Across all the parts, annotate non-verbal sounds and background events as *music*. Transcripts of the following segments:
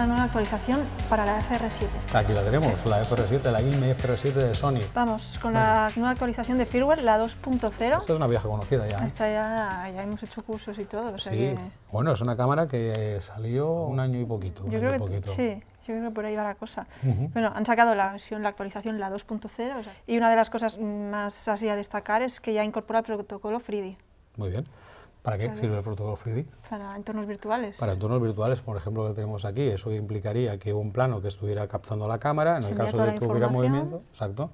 una nueva actualización para la FR7. Aquí la tenemos, la FR7, la IME FR7 de Sony. Vamos, con la nueva actualización de firmware, la 2.0. Esta es una vieja conocida ya. ¿eh? Esta ya, ya, hemos hecho cursos y todo. Sí. Bueno, es una cámara que salió un año y poquito. Yo creo que sí. Yo creo por ahí va la cosa. Bueno, han sacado la versión, la actualización, la 2.0, y una de las cosas más así a destacar es que ya incorpora el protocolo 3D. Muy bien. ¿Para qué sirve el protocolo 3D? Para entornos virtuales. Para entornos virtuales, por ejemplo, que tenemos aquí, eso implicaría que un plano que estuviera captando la cámara, en el caso de que hubiera movimiento, exacto,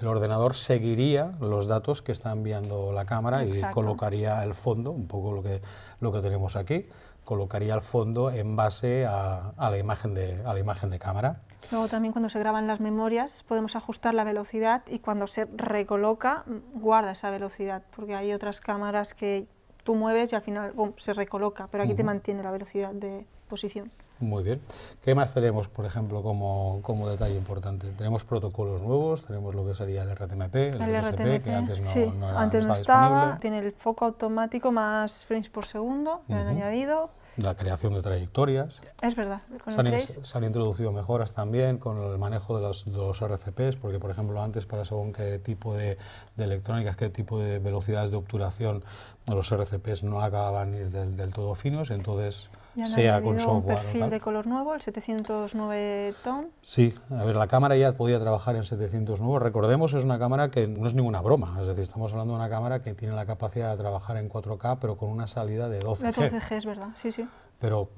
el ordenador seguiría los datos que está enviando la cámara y colocaría el fondo, un poco lo que, lo que tenemos aquí, colocaría el fondo en base a, a la, imagen de, a la imagen de cámara. Luego también cuando se graban las memorias podemos ajustar la velocidad y cuando se recoloca guarda esa velocidad, porque hay otras cámaras que tú mueves y al final se recoloca, pero aquí te mantiene la velocidad de posición. Muy bien. ¿Qué más tenemos, por ejemplo, como, como detalle importante? Tenemos protocolos nuevos, tenemos lo que sería el RTMP, el, RTMP, que antes no, estaba, tiene el foco automático más frames por segundo, que han añadido, la creación de trayectorias. Es verdad. se, han, introducido mejoras también con el manejo de los, RCPs, porque, por ejemplo, antes, para según qué tipo de, de electrónicas, qué tipo de velocidades de obturación, los RCPs no acababan ir del todo finos, entonces sea con software. Un perfil de color nuevo, el 709 ton. Sí, a ver, la cámara ya podía trabajar en 700 nuevos Recordemos, es una cámara que no es ninguna broma, es decir, estamos hablando de una cámara que tiene la capacidad de trabajar en 4K, pero con una salida de 12G. De 12G, es verdad, sí, sí. Pero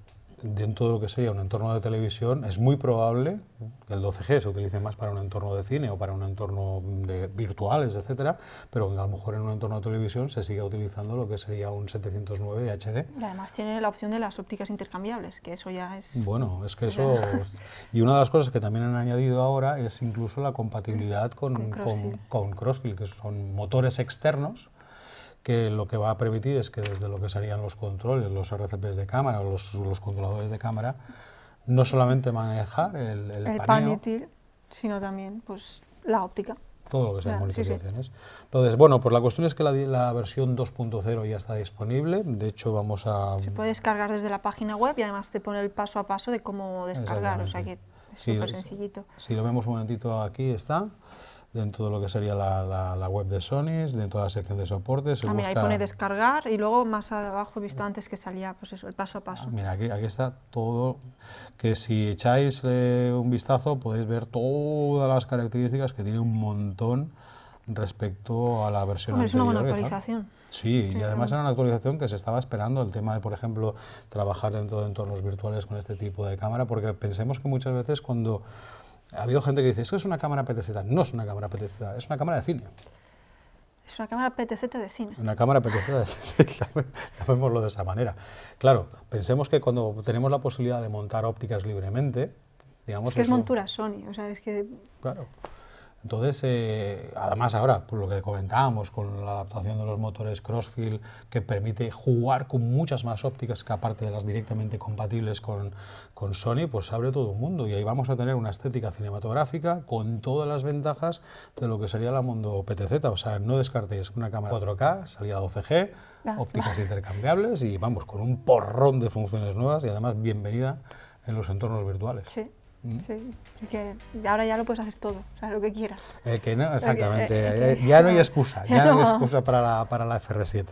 dentro de lo que sería un entorno de televisión, es muy probable que el 12G se utilice más para un entorno de cine o para un entorno de virtuales, etcétera, pero a lo mejor en un entorno de televisión se siga utilizando lo que sería un 709 HD. además tiene la opción de las ópticas intercambiables, que eso ya es... Bueno, es que eso... y una de las cosas que también han añadido ahora es incluso la compatibilidad con, con, con Crossfield que son motores externos que lo que va a permitir es que desde lo que serían los controles, los RCPs de cámara o los, controladores de cámara, no solamente manejar el, el, panel, sino también pues, la óptica. Todo lo que sean claro, monitorizaciones. Entonces, bueno, pues la cuestión es que la, versión 2.0 ya está disponible. De hecho, vamos a... Se puede descargar desde la página web y además te pone el paso a paso de cómo descargar. O sea que es súper sencillito. Si lo vemos un momentito, aquí está dentro de lo que sería la, web de Sony, dentro de la sección de soportes. Ah, ahí pone descargar y luego más abajo he visto mm. antes que salía pues eso, el paso a paso. Ah, mira, aquí, aquí, está todo, que si echáis eh, un vistazo podéis ver todas las características que tiene un montón respecto a la versión anterior. Es una buena actualización. sí, y además era una actualización que se estaba esperando, el tema de, por ejemplo, trabajar dentro de entornos virtuales con este tipo de cámara, porque pensemos que muchas veces cuando ha habido gente que dice, es que es una cámara PTZ. No es una cámara PTZ, es una cámara de cine. Es una cámara PTZ de cine. Una cámara PTZ de cine, llamémoslo *laughs* de esa manera. Claro, pensemos que cuando tenemos la posibilidad de montar ópticas libremente, digamos... Es que es montura Sony, o sea, es que... Claro. Entonces, eh, además ahora, por lo que comentábamos, con la adaptación de los motores Crossfield, que permite jugar con muchas más ópticas que aparte de las directamente compatibles con, Sony, pues abre todo un mundo. Y ahí vamos a tener una estética cinematográfica con todas las ventajas de lo que sería la mundo PTZ. O sea, no descartéis una cámara 4K, salida 12G, ah. ópticas intercambiables y vamos, con un porrón de funciones nuevas y además bienvenida en los entornos virtuales. Mm. Sí, que ahora ya lo puedes hacer todo, o sea, lo que quieras. Eh, que no, exactamente, eh, eh, ya no hay excusa, ya no, hay *laughs* excusa para para la FR7.